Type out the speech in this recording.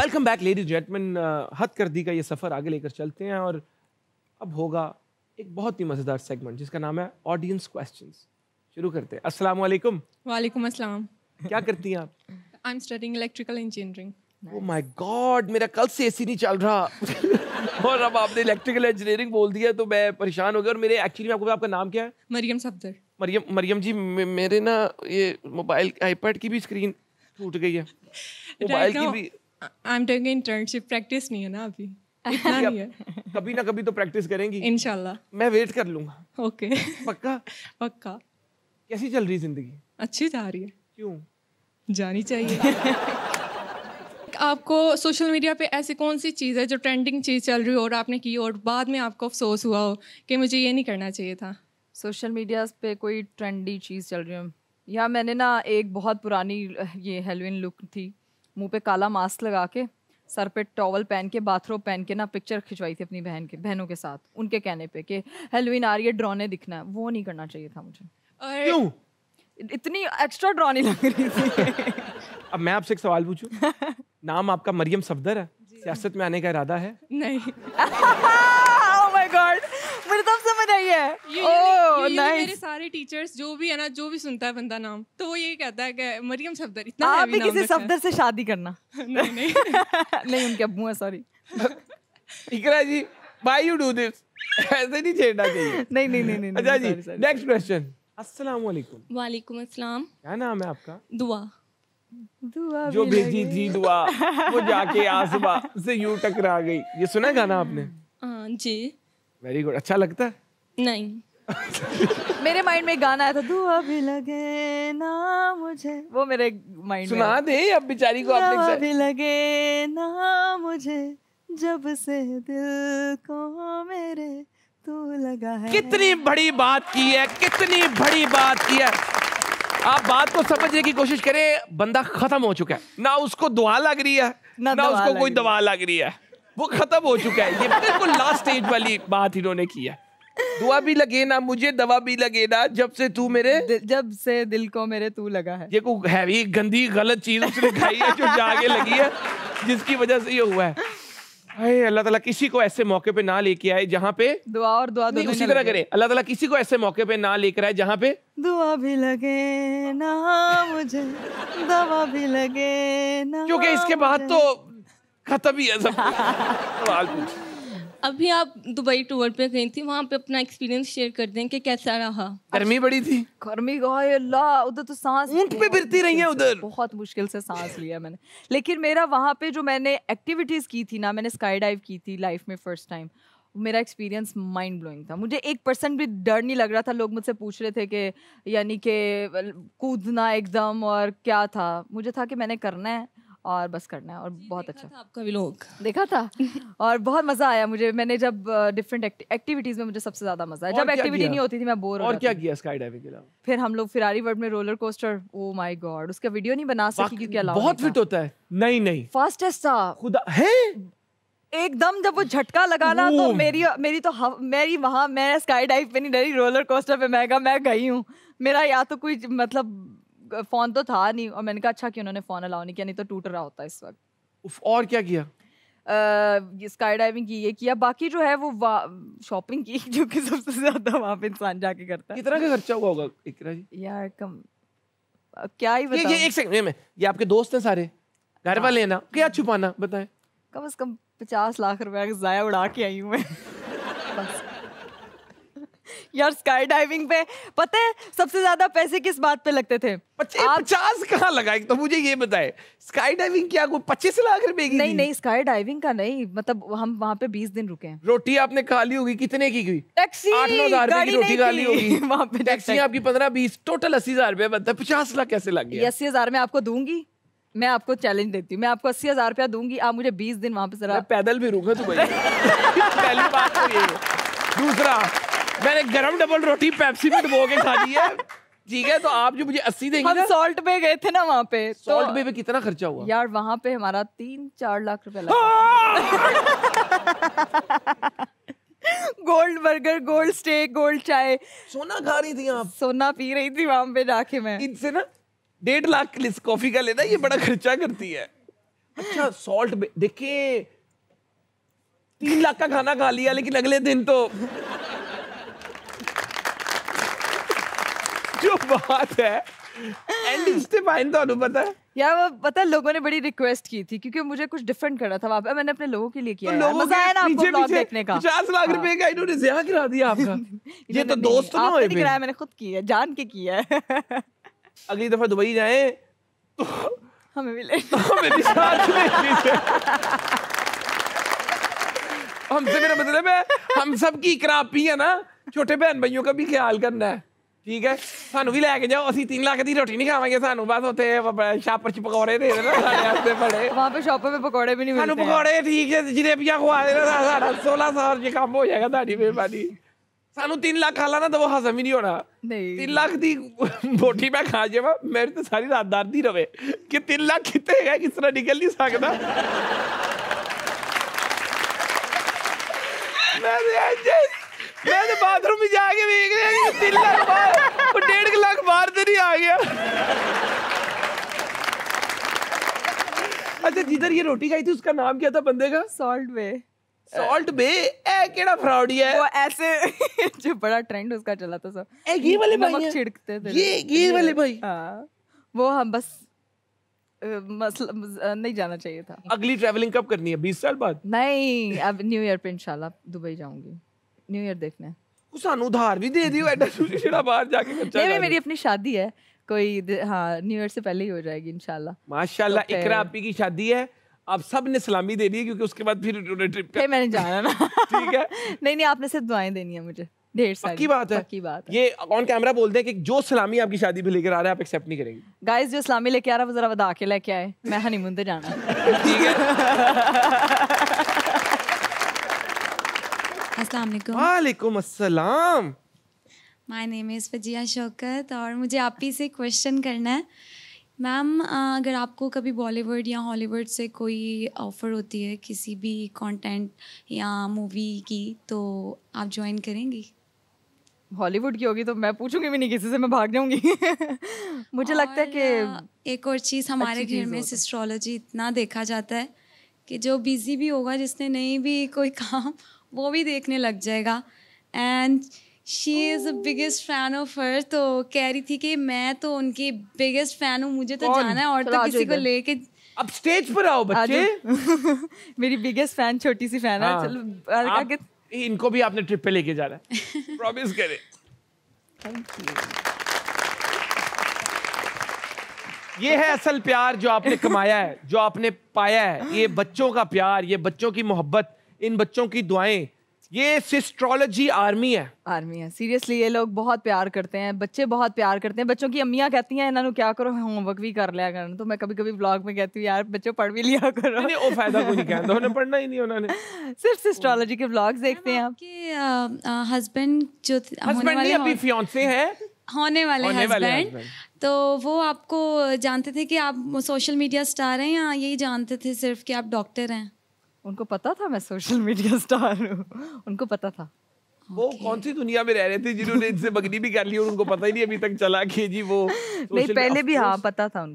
Welcome back ladies gentlemen हद कर दी का ये सफ़र आगे लेकर चलते हैं और अब होगा एक बहुत ही मज़ेदार सेगमेंट जिसका नाम है ऑडियंस क्वेश्चंस शुरू करते हैं अस्सलाम वालेकुम वालेकुम अस्सलाम क्या करती हैं आप I am studying electrical engineering oh my god मेरा कल से एसी नहीं चल रहा और अब आपने इलेक्ट्रिकल इंजीनियरिंग बोल दिया तो मैं परेशान हो गया और मेरे एक्चुअली में आपको आपका नाम क्या है मरियम सफदर मरियम मरियम जी मेरे ना ये मोबाइल आईपैड की भी स्क्रीन टूट गई है मोबाइल की भी I am doing internship practice नहीं है ना अभी इतना नहीं है कभी ना कभी तो प्रैक्टिस करेंगी इनशाला मैं वेट कर लूंगा ओके पक्का पक्का कैसी चल रही जिंदगी अच्छी जा रही है क्यों जानी चाहिए आपको सोशल मीडिया पे ऐसी कौन सी चीज़ है जो ट्रेंडिंग चीज़ चल रही हो और आपने की और बाद में आपको अफसोस हुआ हो कि मुझे ये नहीं करना चाहिए था सोशल मीडिया पे कोई ट्रेंडी चीज़ चल रही हो या मैंने ना एक बहुत पुरानी ये हेलोइन लुक थी मुंह पे काला मास्क लगा के सर पे टॉवल पहन के बाथरूम पहन के ना पिक्चर खिंचवाई थी अपनी बहन के बहनों के साथ उनके कहने पे कि हेलोइन आ रही है ड्रोने दिखना है वो नहीं करना चाहिए था मुझे क्यों इतनी एक्स्ट्रा ड्रोनी लग रही थी अब मैं आपसे एक सवाल पूछूं नाम आपका मरियम सफदर है सियासत में आने का इरादा है नहीं ओह माय गॉड मुझे तब तो समझ आई है ओह नाइस सारे टीचर्स जो भी है ना जो भी सुनता है बंदा नाम तो वो ये कहता है कि मरियम सफदर इतना आप भी किसी सफदर से शादी करना नहीं नहीं नहीं उनके अबू है sorry Iqra ji why you do this ऐसे नहीं छेड़ना चाहिए नहीं नहीं नहीं नहीं अच्छा जी नेक्स्ट क्वेश्चन अस्सलाम वालेकुम वालेकुम अस्सलाम क्या नाम है आपका दुआ दुआ जो भेजी थी दुआ वो जाके आसबा से यूं टकरा गई ये सुना गाना आपने हां जी वेरी गुड अच्छा लगता है नहीं मेरे माइंड में गाना आया था दुआ अभी लगे ना मुझे वो मेरे माइंड सुना में दे अब बेचारी को आपने भी लगे ना मुझे जब से दिल को मेरे तू लगा है कितनी बड़ी बात की है कितनी बड़ी बात की है आप बात को समझने की कोशिश करें बंदा खत्म हो चुका है ना उसको दुआ लग रही है ना, ना उसको कोई दवा लग रही है वो खत्म हो चुका है ये बिल्कुल लास्ट स्टेज वाली बात इन्होंने की है दुआ भी लगे ना मुझे दवा भी लगे ना जब से तू मेरे जब से दिल को मेरे तू लगा है ये को हैवी गंदी गलत चीज उसने खाई है जो जागे लगी है जिसकी वजह से ये हुआ है अरे अल्लाह ताला किसी को ऐसे मौके पे ना लेके आए जहाँ पे दुआ और दुआ दोनों उसी तरह करे अल्लाह ताला किसी को ऐसे मौके पे ना लेकर आए जहाँ पे दुआ भी लगे ना मुझे दवा भी लगे ना क्योंकि इसके बाद तो खत्म ही है सब सवाल पूछ अभी आप दुबई टूर पे गई थी वहाँ पे अपना एक्सपीरियंस शेयर कर दें कि कैसा रहा गर्मी बड़ी थी गर्मी अल्लाह उधर तो सांस ऊंट पे फिरती रही है उधर बहुत मुश्किल से सांस लिया मैंने लेकिन मेरा वहाँ पे जो मैंने एक्टिविटीज़ की थी ना मैंने स्काई डाइव की थी लाइफ में फर्स्ट टाइम मेरा एक्सपीरियंस माइंड ब्लोइंग था मुझे एक परसेंट भी डर नहीं लग रहा था लोग मुझसे पूछ रहे थे कि यानी कि कूदना एकदम और क्या था मुझे था कि मैंने करना है और बस करना है और बहुत अच्छा था आपका व्लॉग देखा था और बहुत मजा आया मुझे मैंने जब डिफरेंट एक्टिविटीज में मुझे सबसे ज्यादा मजा आया जब एक्टिविटी नहीं होती थी मैं बोर और क्या किया स्काई डाइविंग के अलावा फिर हम लोग फिरारी वर्ड में roller coaster oh my god उसका वीडियो नहीं बना सकी क्योंकि अलावा बहुत फिट होता है नहीं नहीं फास्टेस्ट था खुदा है एकदम जब वो झटका लगाना तो मेरी मेरी तो मेरी वहां मैं स्काई डाइव पे नहीं डरी रोलर कोस्टर पे मैं मैं गई हूँ मेरा या तो कोई मतलब फोन तो था नहीं और मैंने कहा अच्छा कि उन्होंने फोन अलाउ नहीं किया नहीं तो टूट रहा होता इस वक्त और क्या किया स्काई डाइविंग की ये किया बाकी जो है वो शॉपिंग की जो कि सबसे ज्यादा वहां पे इंसान जाके करता है कितना का खर्चा हुआ होगा इकरा जी यार कम क्या ही बताऊं ये, ये एक सेकंड में ये आपके दोस्त हैं सारे घर पर लेना हाँ। क्या छुपाना बताएं कम से कम पचास लाख रुपए का जाया उड़ा के आई हूँ मैं यार स्काई डाइविंग पे पता है सबसे ज्यादा पैसे किस बात पे लगते थे पचास कहाँ लगा तो मुझे ये बताए स्काई डाइविंग क्या पच्चीस लाख रुपए की नहीं नहीं स्काई डाइविंग का नहीं मतलब हम वहाँ पे बीस दिन रुके हैं रोटी आपने खा ली होगी कितने की गई टैक्सी आठ नौ हजार की रोटी खा ली होगी वहाँ पे टैक्सी आपकी पंद्रह बीस टोटल अस्सी हजार रुपया बनता है पचास लाख कैसे लग गया अस्सी हजार में आपको दूंगी मैं आपको चैलेंज देती हूँ मैं आपको अस्सी हजार रुपया दूंगी आप मुझे बीस दिन वहाँ पे जरा पैदल भी रुके तो भाई पहली बात तो ये दूसरा मैंने गरम डबल रोटी पेप्सी में डुबो के खा ली है ठीक है तो आप जो मुझे अस्सी देंगे ना सॉल्ट पे गए थे ना वहाँ पे सॉल्ट तो, पे, पे कितना खर्चा हुआ यार वहाँ पे हमारा तीन चार लाख रुपए लगा gold burger gold steak gold चाय सोना खा रही थी आप सोना पी रही थी वहां पे जाके मैं इनसे ना डेढ़ लाख कॉफी का लेना ये बड़ा खर्चा करती है अच्छा सॉल्ट देखिए तीन लाख का खाना खा लिया लेकिन अगले दिन तो जो बात है लोगों ने बड़ी रिक्वेस्ट की थी क्योंकि मुझे कुछ डिफरेंट करना था पे मैंने अपने लोगों के लिए किया तो लोगों मजा आया ना आपको देखने का पचास लाख रुपए का हाँ। इन्होंने दिया आपका ये तो दोस्त तो ना मैंने खुद किया जान के किया है अगली दफा दुबई जाए तो हमें मिले हमें भी साथ हमसे मेरा मतलब है हम सब की इकरापी है ना छोटे बहन भाइयों का भी ख्याल करना है ठीक है सानू भी लेके जाओ असि तीन लाख की रोटी नहीं खावे सू बस उ छापर च पकौड़े दे देते बड़े वहां पे शॉपर पे पकौड़े भी नहीं पकौड़े ठीक है जलेबिया खुवा देना सोलह साल च कम हो जाएगा ताकि मेहरबानी सानू मेरी तो सारी रात दर्द ही रवे तीन लाख कितने किस तरह निकल नहीं सकता मैं तो बाथरूम में जाके देख रहा तीन लाख बाहर डेढ़ लाख बाहर से तो नहीं आ गया अच्छा जिधर ये रोटी खाई थी उसका नाम क्या था बंदे का सॉल्ट वे सॉल्ट बे ए केड़ा फ्रॉड है वो ऐसे जो बड़ा ट्रेंड उसका चला था सब ए ये वाले भाई छिड़कते थे ये ये वाले भाई हां वो हम बस मसला नहीं जाना चाहिए था अगली ट्रैवलिंग कब करनी है बीस साल बाद नहीं अब न्यू ईयर पे इंशाल्लाह दुबई जाऊंगी न्यू ईयर देखने ਸਾਨੂੰ ਉਧਾਰ ਵੀ ਦੇ ਦਿਓ ਐਡਾ ਤੁਸੀਂ ਜਿਹੜਾ ਬਾਹਰ ਜਾ ਕੇ ਖਰਚਾ ਨਹੀਂ ਮੇਰੀ ਆਪਣੀ ਸ਼ਾਦੀ ਹੈ कोई हाँ न्यू ईयर से पहले ही हो जाएगी इनशाला माशाल्लाह तो इकरा आपकी की शादी है आप सब ने सलामी देनी है क्योंकि उसके बाद फिर ट्रिप कर... मैंने जाना ना ठीक है नहीं नहीं आपने सिर्फ दुआएं देनी है मुझे ढेर पक्की बात है पक्की बात है। ये ऑन कैमरा बोलते हैं कि जो सलामी आपकी शादी पे लेकर आ रहा है आप एक्सेप्ट नहीं करेंगे गाइस जो सलामी लेके आ रहा है वो जरा बता के लेके आए मैं हनीमून पे जाना ठीक है अस्सलाम वालेकुम अस्सलाम my name is Fazia Shaukat और मुझे आप ही से क्वेश्चन करना है मैम अगर आपको कभी बॉलीवुड या हॉलीवुड से कोई ऑफ़र होती है किसी भी कंटेंट या मूवी की तो आप ज्वाइन करेंगी हॉलीवुड की होगी तो मैं पूछूंगी भी नहीं किसी से मैं भाग जाऊंगी मुझे लगता है कि एक और चीज़ हमारे घर में सिस्ट्रोलॉजी इतना देखा जाता है कि जो बिज़ी भी होगा जिसने नहीं भी कोई काम वो भी देखने लग जाएगा and she is the biggest fan of her तो कह रही थी कि मैं तो उनकी बिगेस्ट फैन हूँ मुझे तो जाना है और तो किसी को लेके अब स्टेज पर आओ बच्चे मेरी बिगेस्ट फैन छोटी सी फैन है हाँ। चलो आगे इनको भी आपने ट्रिप पे लेके जाना है प्रॉमिस करें थैंक यू ये है असल प्यार जो आपने कमाया है जो आपने पाया है ये बच्चों का प्यार ये बच्चों की मोहब्बत इन बच्चों की दुआएं ये सिस्ट्रोलॉजी आर्मी है आर्मी है सीरियसली ये लोग बहुत प्यार करते हैं बच्चे बहुत प्यार करते हैं बच्चों की अम्मियाँ कहती हैं इन्हों क्या करो होमवर्क भी कर लिया करना तो मैं कभी कभी ब्लॉग में कहती हूँ यार बच्चों पढ़ भी लिया करो नहीं नहीं वो फायदा कोई नहीं कहता उन्हें पढ़ना ही नहीं उन्होंने सिर्फ सिस्ट्रोलॉजी के ब्लॉग देखते हैं आपके हस्बैंड जो हस्बैंड अभी फियांसे हैं होने वाले हस्बैंड तो वो आपको जानते थे कि आप सोशल मीडिया स्टार हैं या यही जानते थे सिर्फ कि आप डॉक्टर हैं उनको पता था मैं सोशल मीडिया स्टार हूँ उनको पता था वो okay. कौन सी दुनिया में रह रहे थे जिन्होंने इनसे बगनी भी कर ली और उनको पता ही नहीं अभी तक चला के जी वो नहीं पहले भी हाँ पता था उनको